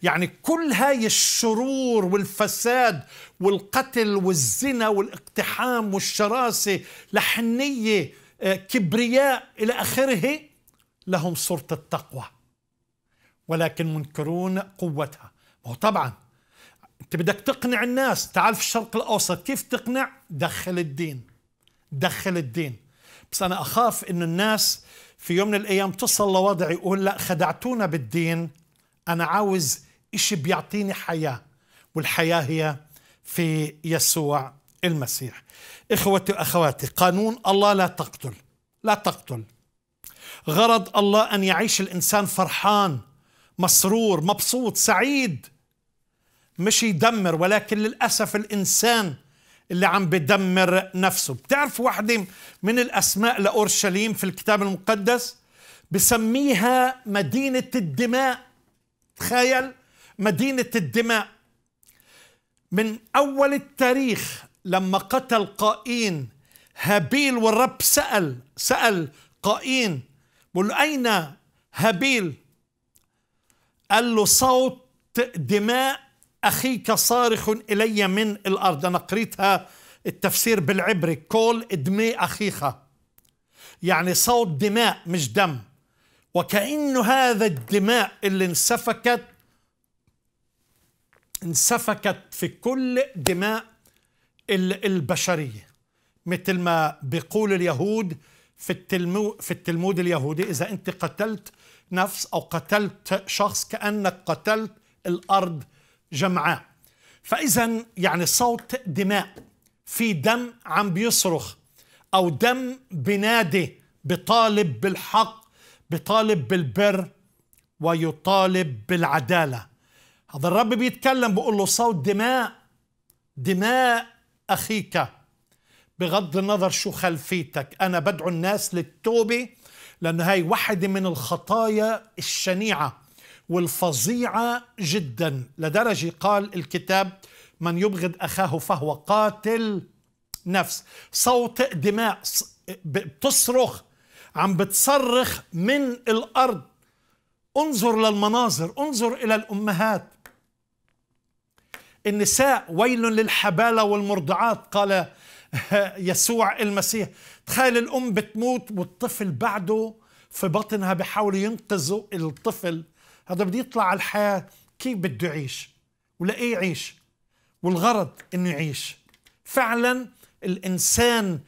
يعني كل هاي الشرور والفساد والقتل والزنا والاقتحام والشراسة لحنية آه، كبرياء إلى آخره لهم صورة التقوى ولكن منكرون قوتها ما هو طبعا انت بدك تقنع الناس تعال في الشرق الأوسط كيف تقنع دخل الدين دخل الدين بس أنا أخاف إنه الناس في يوم من الأيام تصل لوضع يقول لا خدعتونا بالدين أنا عاوز إشي بيعطيني حياة والحياة هي في يسوع المسيح إخوتي وأخواتي قانون الله لا تقتل لا تقتل غرض الله أن يعيش الإنسان فرحان مسرور مبسوط سعيد مش يدمر ولكن للأسف الإنسان اللي عم بدمر نفسه بتعرف واحدة من الأسماء لأورشليم في الكتاب المقدس بسميها مدينة الدماء تخيل مدينة الدماء من أول التاريخ لما قتل قائين هابيل والرب سأل سأل قائين بقول أين هابيل قال له صوت دماء أخيك صارخ إلي من الأرض أنا قريتها التفسير بالعبري كول دماء أخيخة يعني صوت دماء مش دم وكأنه هذا الدماء اللي انسفكت انسفكت في كل دماء البشرية مثل ما بيقول اليهود في, التلمو في التلمود اليهودي إذا أنت قتلت نفس أو قتلت شخص كأنك قتلت الأرض جمعاء فإذا يعني صوت دماء في دم عم بيصرخ أو دم بنادي بطالب بالحق بطالب بالبر ويطالب بالعدالة هذا الرب بيتكلم بيقول له صوت دماء دماء أخيك بغض النظر شو خلفيتك أنا بدعو الناس للتوبة لانه هاي واحدة من الخطايا الشنيعة والفظيعة جدا لدرجة قال الكتاب من يبغض أخاه فهو قاتل نفس صوت دماء بتصرخ عم بتصرخ من الأرض انظر للمناظر انظر إلى الأمهات النساء ويل للحبالة والمرضعات قال [LAUGHS] يسوع المسيح تخيل الأم بتموت والطفل بعده في بطنها بحاول ينقذوا الطفل هذا بده يطلع على الحياة كيف بده يعيش ولإيه يعيش والغرض إنه يعيش فعلا الإنسان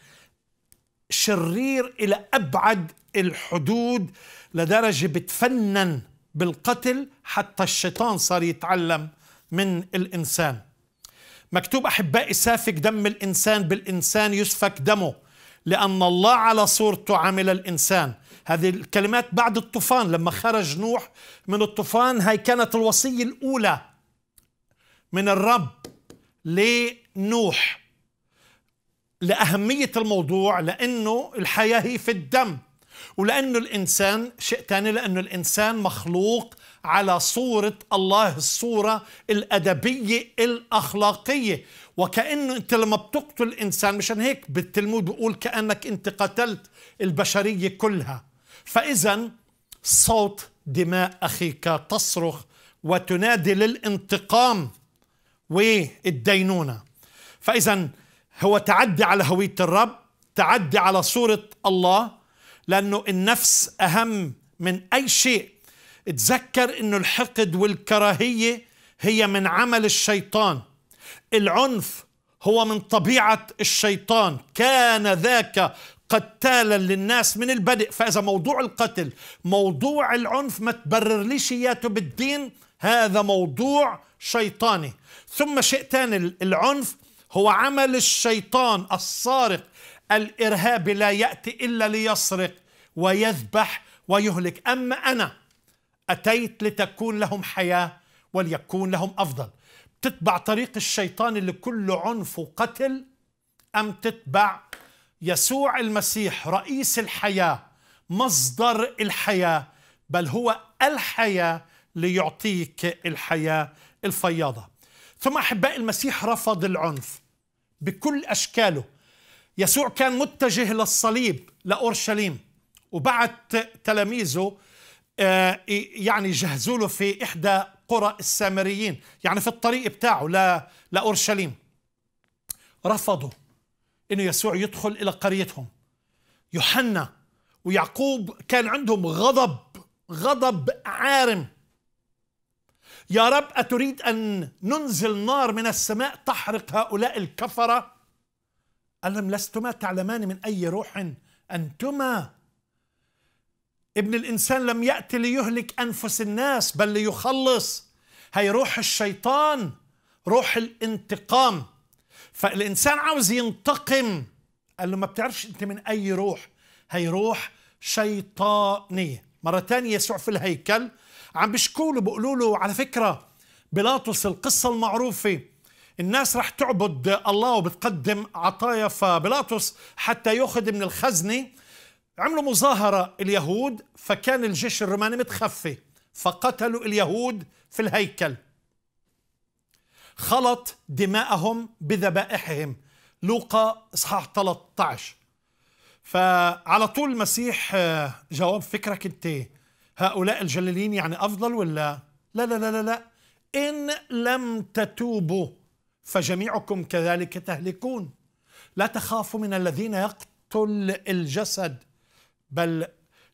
شرير إلى أبعد الحدود لدرجة بتفنن بالقتل حتى الشيطان صار يتعلم من الإنسان مكتوب أحبائي سافك دم الإنسان بالإنسان يسفك دمه لأن الله على صورته عمل الإنسان هذه الكلمات بعد الطوفان لما خرج نوح من الطوفان هاي كانت الوصية الأولى من الرب لنوح لأهمية الموضوع لأنه الحياة هي في الدم ولأنه الإنسان شيء ثاني لأنه الإنسان مخلوق على صورة الله الصورة الأدبية الأخلاقية وكأنه أنت لما بتقتل إنسان مشان هيك بالتلمود بيقول كأنك أنت قتلت البشرية كلها فإذا صوت دماء أخيك تصرخ وتنادي للانتقام والدينونة فإذا هو تعدي على هوية الرب تعدي على صورة الله لأنه النفس أهم من أي شيء تذكر انه الحقد والكراهيه هي من عمل الشيطان العنف هو من طبيعه الشيطان كان ذاك قتالا للناس من البدء فاذا موضوع القتل موضوع العنف ما تبرر ليش اياته بالدين هذا موضوع شيطاني ثم شيء ثاني العنف هو عمل الشيطان السارق الارهابي لا ياتي الا ليسرق ويذبح ويهلك اما انا أتيت لتكون لهم حياة وليكون لهم أفضل تتبع طريق الشيطان اللي كله عنف وقتل أم تتبع يسوع المسيح رئيس الحياة مصدر الحياة بل هو الحياة ليعطيك الحياة الفياضة ثم أحباء المسيح رفض العنف بكل أشكاله يسوع كان متجه للصليب لأورشليم وبعت تلاميذه آه، يعني جهزوا له في إحدى قرى السامريين يعني في الطريق بتاعه لا لأورشليم رفضوا أنه يسوع يدخل إلى قريتهم يوحنا ويعقوب كان عندهم غضب غضب عارم يا رب أتريد أن ننزل نار من السماء تحرق هؤلاء الكفرة الم لستما تعلمان من أي روح أنتما ابن الإنسان لم يأتي ليهلك أنفس الناس بل ليخلص هي روح الشيطان روح الانتقام فالإنسان عاوز ينتقم قال له ما بتعرفش أنت من أي روح هي روح شيطانية مرة تانية يسوع في الهيكل عم بيشكوا له بيقولوا له على فكرة بيلاطس القصة المعروفة الناس رح تعبد الله وبتقدم عطايا فبيلاطس حتى ياخذ من الخزنه عملوا مظاهرة اليهود فكان الجيش الروماني متخفي فقتلوا اليهود في الهيكل خلط دماءهم بذبائحهم لوقا إصحاح 13 فعلى طول المسيح آه، جواب فكرك أنت هؤلاء الجليلين يعني أفضل ولا لا لا لا لا, لا. إن لم تتوبوا فجميعكم كذلك تهلكون لا تخافوا من الذين يقتل الجسد بل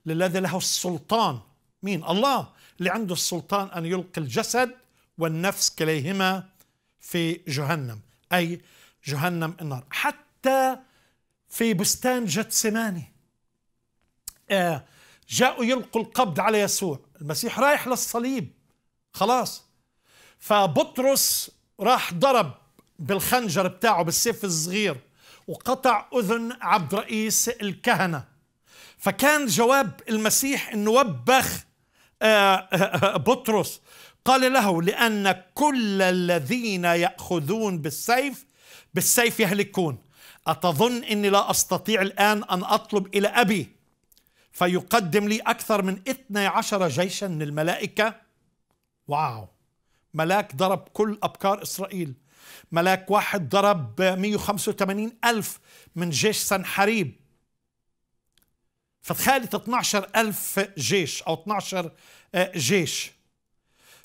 للذي له السلطان مين الله اللي عنده السلطان أن يلقي الجسد والنفس كليهما في جهنم أي جهنم النار حتى في بستان جتسماني آه جاءوا يلقوا القبض على يسوع المسيح رايح للصليب خلاص فبطرس راح ضرب بالخنجر بتاعه بالسيف الصغير وقطع أذن عبد رئيس الكهنة فكان جواب المسيح انه وبخ آه، آه، آه، بطرس قال له لان كل الذين ياخذون بالسيف بالسيف يهلكون اتظن اني لا استطيع الان ان اطلب الى ابي فيقدم لي اكثر من 12 جيشا من الملائكه واو ملاك ضرب كل ابكار اسرائيل ملاك واحد ضرب 185 الف من جيش سنحريب فتخيل 12 ألف جيش أو 12 آه، جيش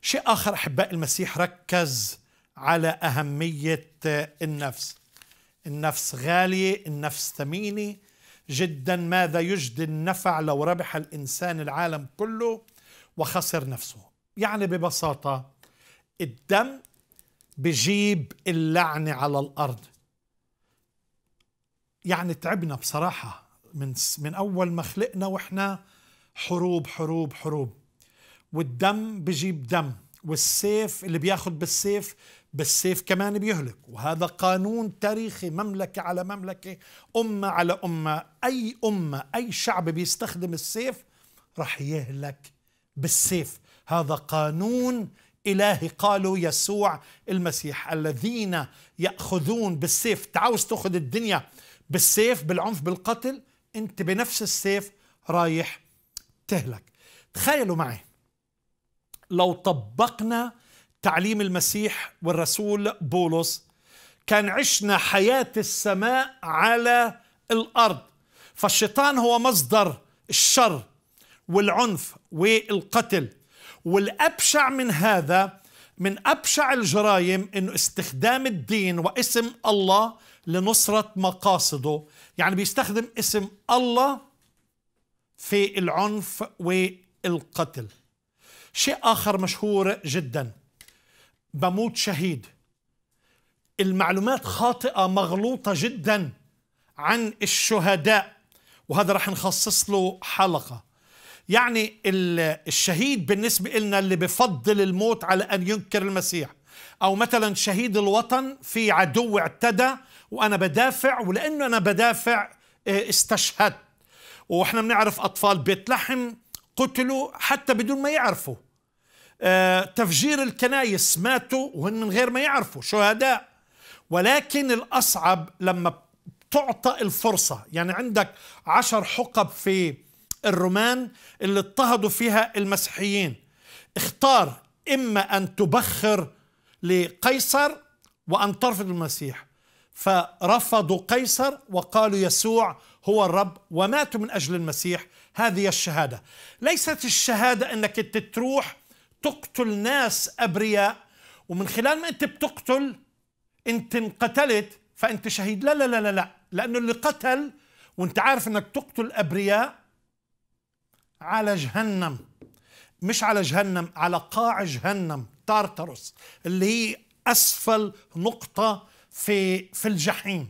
شيء آخر أحباء المسيح ركز على أهمية آه، النفس النفس غالية النفس ثمينة جدا ماذا يجدي النفع لو ربح الإنسان العالم كله وخسر نفسه يعني ببساطة الدم بجيب اللعنة على الأرض يعني تعبنا بصراحة من من اول ما خلقنا واحنا حروب حروب حروب والدم بجيب دم والسيف اللي بياخذ بالسيف بالسيف كمان بيهلك وهذا قانون تاريخي مملكة على مملكة أمة على أمة أي أمة أي شعب بيستخدم السيف رح يهلك بالسيف هذا قانون إلهي قالوا يسوع المسيح الذين يأخذون بالسيف تعاوز تأخذ الدنيا بالسيف بالعنف بالقتل انت بنفس السيف رايح تهلك تخيلوا معي لو طبقنا تعليم المسيح والرسول بولس كان عشنا حياة السماء على الأرض فالشيطان هو مصدر الشر والعنف والقتل والأبشع من هذا من أبشع الجرائم أنه استخدام الدين واسم الله لنصرة مقاصده يعني بيستخدم اسم الله في العنف والقتل شيء آخر مشهور جدا بموت شهيد المعلومات خاطئة مغلوطة جدا عن الشهداء وهذا رح نخصص له حلقة يعني الشهيد بالنسبة لنا اللي بفضل الموت على أن ينكر المسيح أو مثلا شهيد الوطن في عدو اعتدى وانا بدافع ولانه انا بدافع آه، استشهدت واحنا بنعرف اطفال بيت لحم قتلوا حتى بدون ما يعرفوا آه، تفجير الكنايس ماتوا وهن من غير ما يعرفوا شهداء ولكن الأصعب لما تعطى الفرصة يعني عندك عشر حقب في الرومان اللي اضطهدوا فيها المسيحيين اختار إما أن تبخر لقيصر وأن ترفض المسيح فرفضوا قيصر وقالوا يسوع هو الرب وماتوا من أجل المسيح هذه الشهادة ليست الشهادة أنك تروح تقتل ناس أبرياء ومن خلال ما أنت بتقتل أنت انقتلت فأنت شهيد لا لا لا لا لا لأنه اللي قتل وانت عارف أنك تقتل أبرياء على جهنم مش على جهنم على قاع جهنم تارتروس اللي هي أسفل نقطة في في الجحيم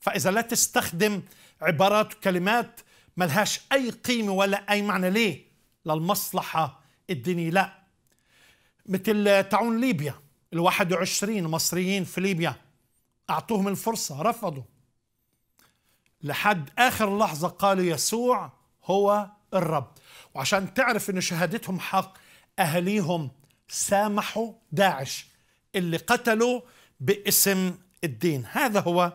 فإذا لا تستخدم عبارات وكلمات ملهاش أي قيمة ولا أي معنى ليه للمصلحة الدينية لا مثل تعون ليبيا ال21 مصريين في ليبيا أعطوهم الفرصة رفضوا لحد آخر لحظة قالوا يسوع هو الرب وعشان تعرف أن شهادتهم حق أهليهم سامحوا داعش اللي قتلوا باسم الدين هذا هو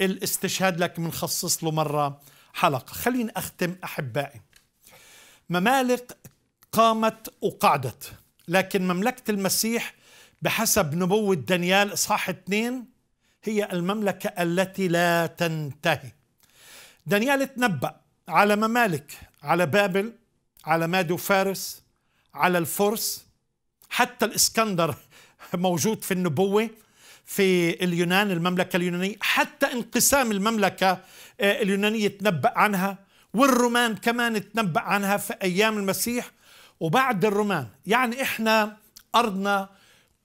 الاستشهاد لكن بنخصص له مرة حلقة خليني أختم أحبائي ممالك قامت وقعدت لكن مملكة المسيح بحسب نبوة دانيال إصحاح 2 هي المملكة التي لا تنتهي دانيال تنبأ على ممالك على بابل على مادو فارس على الفرس حتى الإسكندر موجود في النبوة في اليونان المملكة اليونانية حتى انقسام المملكة آه، اليونانية تنبأ عنها والرومان كمان تنبأ عنها في أيام المسيح وبعد الرومان يعني إحنا أرضنا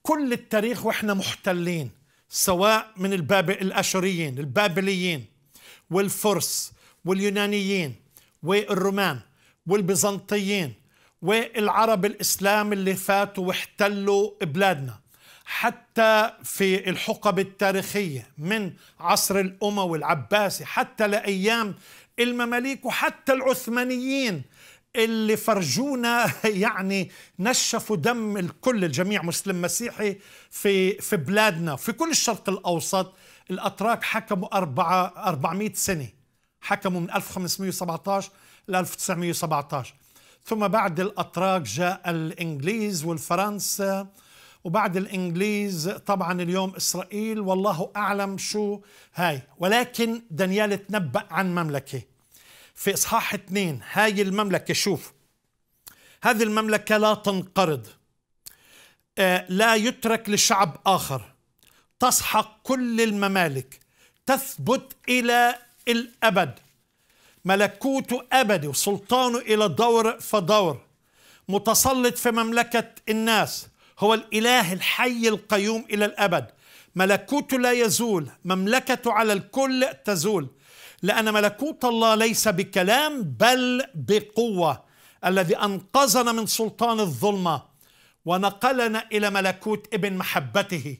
كل التاريخ وإحنا محتلين سواء من الباب الأشوريين البابليين والفرس واليونانيين والرومان والبيزنطيين والعرب الإسلام اللي فاتوا واحتلوا بلادنا حتى في الحقب التاريخية من عصر الأموي العباسي حتى لأيام المماليك وحتى العثمانيين اللي فرجونا [LAUGHS] يعني نشفوا دم الكل الجميع مسلم مسيحي في في بلادنا في كل الشرق الأوسط الأتراك حكموا أربعة 400 سنة حكموا من 1517 ل 1917 ثم بعد الأتراك جاء الإنجليز والفرنسا وبعد الإنجليز طبعا اليوم إسرائيل والله أعلم شو هاي ولكن دانيال تنبأ عن مملكة في إصحاح اثنين هاي المملكة شوف هذه المملكة لا تنقرض آه، لا يترك لشعب آخر تسحق كل الممالك تثبت إلى الأبد ملكوته أبدي وسلطانه إلى دور فدور متسلط في مملكة الناس هو الإله الحي القيوم إلى الأبد ملكوته لا يزول مملكته على الكل تزول لأن ملكوت الله ليس بكلام بل بقوة الذي أنقذنا من سلطان الظلمة ونقلنا إلى ملكوت ابن محبته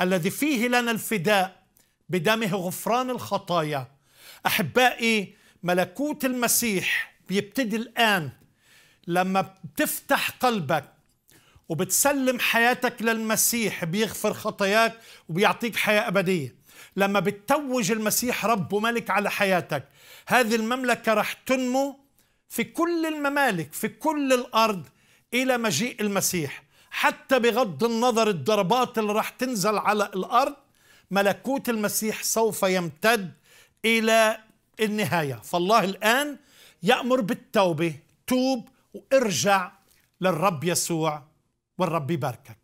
الذي فيه لنا الفداء بدمه غفران الخطايا أحبائي ملكوت المسيح بيبتدي الآن لما بتفتح قلبك وبتسلم حياتك للمسيح بيغفر خطاياك وبيعطيك حياة أبدية لما بتتوج المسيح رب وملك على حياتك هذه المملكة رح تنمو في كل الممالك في كل الأرض إلى مجيء المسيح حتى بغض النظر الضربات اللي رح تنزل على الأرض ملكوت المسيح سوف يمتد إلى النهاية فالله الآن يأمر بالتوبة توب وارجع للرب يسوع والرب يباركك